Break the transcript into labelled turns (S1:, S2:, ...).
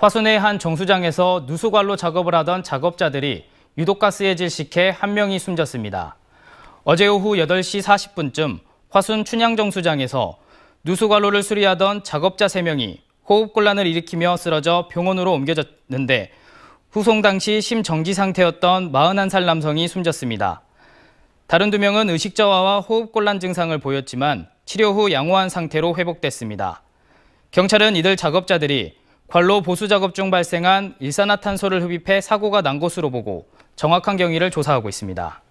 S1: 화순의 한 정수장에서 누수관로 작업을 하던 작업자들이 유독가스에 질식해 한 명이 숨졌습니다. 어제 오후 8시 40분쯤 화순 춘향정수장에서 누수관로를 수리하던 작업자 3명이 호흡곤란을 일으키며 쓰러져 병원으로 옮겨졌는데 후송 당시 심정지 상태였던 41살 남성이 숨졌습니다. 다른 두 명은 의식저하와 호흡곤란 증상을 보였지만 치료 후 양호한 상태로 회복됐습니다. 경찰은 이들 작업자들이 관로 보수 작업 중 발생한 일산화탄소를 흡입해 사고가 난 것으로 보고 정확한 경위를 조사하고 있습니다.